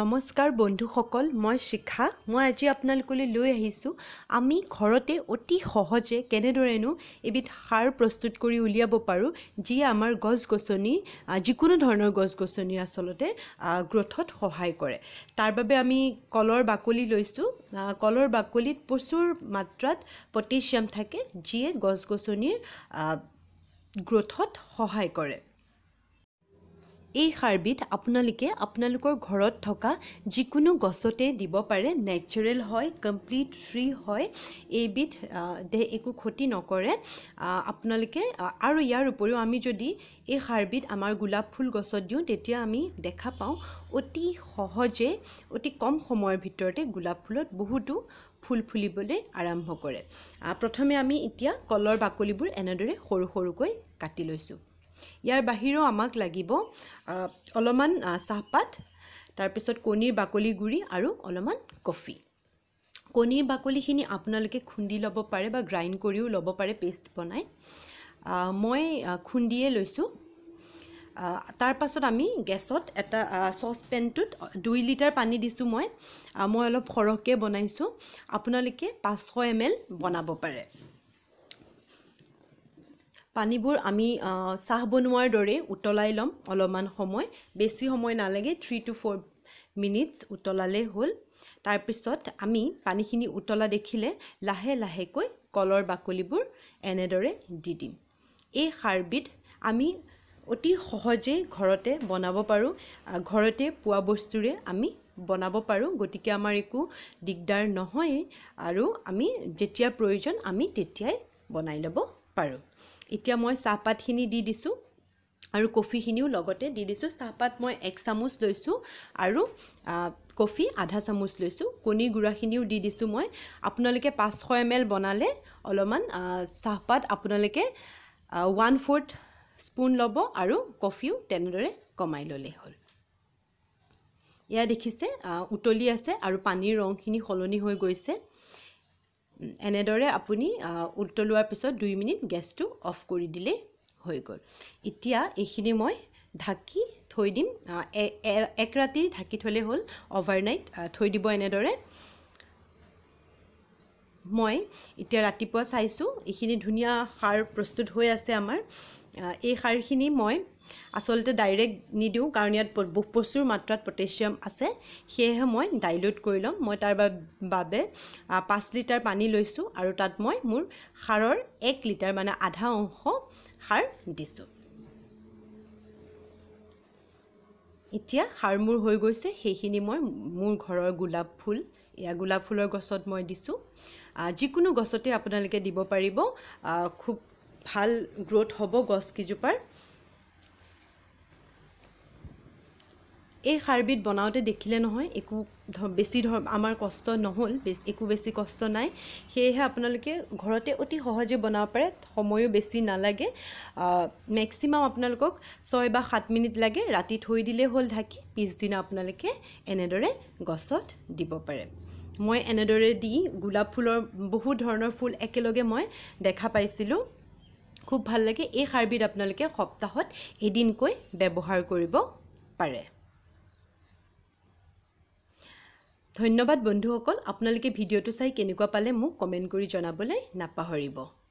নমস্কাৰ বন্ধুসকল মই শিখা মই আজি আপোনালোকলৈ লৈ আহিছোঁ আমি ঘৰতে অতি সহজে কেনেদৰেনো এবিধ সাৰ প্ৰস্তুত কৰি উলিয়াব পাৰোঁ যিয়ে আমাৰ গছ গছনি যিকোনো ধৰণৰ গছ গছনি আচলতে গ্ৰ'থত সহায় কৰে তাৰ বাবে আমি কলৰ বাকলি লৈছোঁ কলৰ বাকলিত প্ৰচুৰ মাত্ৰাত পটেছিয়াম থাকে যিয়ে গছ গছনিৰ গ্ৰ'থত সহায় কৰে এই সাৰবিধ আপোনালোকে আপোনালোকৰ ঘৰত থকা যিকোনো গছতে দিব পাৰে নেচাৰেল হয় কমপ্লিট ফ্ৰী হয় এইবিধ দেহ একো ক্ষতি নকৰে আপোনালোকে আৰু ইয়াৰ উপৰিও আমি যদি এই সাৰবিধ আমাৰ গোলাপ ফুল গছত দিওঁ তেতিয়া আমি দেখা পাওঁ অতি সহজে অতি কম সময়ৰ ভিতৰতে গোলাপ ফুলত বহুতো ফুল ফুলিবলৈ আৰম্ভ কৰে প্ৰথমে আমি এতিয়া কলৰ বাকলিবোৰ এনেদৰে সৰু সৰুকৈ কাটি লৈছোঁ ইয়াৰ বাহিৰেও আমাক লাগিব অলপমান চাহপাত তাৰপিছত কণীৰ বাকলি গুড়ি আৰু অলপমান কফি কণীৰ বাকলিখিনি আপোনালোকে খুন্দি ল'ব পাৰে বা গ্ৰাইণ্ড কৰিও ল'ব পাৰে পেষ্ট বনাই মই খুন্দিয়ে লৈছোঁ তাৰপাছত আমি গেছত এটা চচপেনটোত দুই লিটাৰ পানী দিছোঁ মই মই অলপ সৰহকৈ বনাইছোঁ আপোনালোকে পাঁচশ এম এল বনাব পাৰে পানীবোৰ আমি চাহ বনোৱাৰ দৰেই উতলাই ল'ম অলপমান সময় বেছি সময় নালাগে থ্ৰী টু ফ'ৰ মিনিটছ উতলালেই হ'ল তাৰপিছত আমি পানীখিনি উতলা দেখিলে লাহে লাহেকৈ কলৰ বাকলিবোৰ এনেদৰে দি দিম এই সাৰবিধ আমি অতি সহজেই ঘৰতে বনাব পাৰোঁ ঘৰতে পোৱা বস্তুৰে আমি বনাব পাৰোঁ গতিকে আমাৰ একো দিগদাৰ নহয় আৰু আমি যেতিয়া প্ৰয়োজন আমি তেতিয়াই বনাই ল'ব পাৰোঁ এতিয়া মই চাহপাতখিনি দি দিছোঁ আৰু কফিখিনিও লগতে দি দিছোঁ চাহপাত মই এক চামুচ লৈছোঁ আৰু কফি আধা চামুচ লৈছোঁ কণী গুড়াখিনিও দি দিছোঁ মই আপোনালোকে পাঁচশ এম এল বনালে অলপমান চাহপাত আপোনালোকে ওৱান ফ'ৰ্থ স্পুন ল'ব আৰু কফিও তেনেদৰে কমাই ল'লেই হ'ল এয়া দেখিছে উতলি আছে আৰু পানীৰ ৰংখিনি সলনি হৈ গৈছে এনেদৰে আপুনি উতলোৱাৰ পিছত দুই মিনিট গেছটো অফ কৰি দিলেই হৈ গ'ল এতিয়া এইখিনি মই ঢাকি থৈ দিম এক ৰাতি ঢাকি থ'লেই হ'ল অভাৰনাইট থৈ দিব এনেদৰে মই এতিয়া ৰাতিপুৱা চাইছোঁ এইখিনি ধুনীয়া সাৰ প্ৰস্তুত হৈ আছে আমাৰ এই সাৰখিনি মই আচলতে ডাইৰেক্ট নিদিওঁ কাৰণ ইয়াত প্ৰচুৰ মাত্ৰাত পটেছিয়াম আছে সেয়েহে মই ডাইলুট কৰি ল'ম মই তাৰ বাবে পাঁচ লিটাৰ পানী লৈছোঁ আৰু তাত মই মোৰ সাৰৰ এক লিটাৰ মানে আধা অংশ সাৰ দিছোঁ এতিয়া সাৰ মোৰ হৈ গৈছে সেইখিনি মই মোৰ ঘৰৰ গোলাপ ফুল এয়া গোলাপ ফুলৰ গছত মই দিছোঁ যিকোনো গছতে আপোনালোকে দিব পাৰিব খুব ভাল গ্ৰ'থ হ'ব গছকেইজোপাৰ এই সাৰবিধ বনাওঁতে দেখিলে নহয় একো ধৰ বেছি ধৰ আমাৰ কষ্ট নহ'ল বেছি একো বেছি কষ্ট নাই সেয়েহে আপোনালোকে ঘৰতে অতি সহজে বনাব পাৰে সময়ো বেছি নালাগে মেক্সিমাম আপোনালোকক ছয় বা সাত মিনিট লাগে ৰাতি থৈ দিলেই হ'ল ঢাকি পিছদিনা আপোনালোকে এনেদৰে গছত দিব পাৰে মই এনেদৰে দি গোলাপ ফুলৰ বহু ধৰণৰ ফুল একেলগে মই দেখা পাইছিলোঁ খুব ভাল লাগে এই সাৰবিধ আপোনালোকে সপ্তাহত এদিনকৈ ব্যৱহাৰ কৰিব পাৰে ধন্যবাদ বন্ধুসকল আপোনালোকে ভিডিঅ'টো চাই কেনেকুৱা পালে মোক কমেণ্ট কৰি জনাবলৈ নাপাহৰিব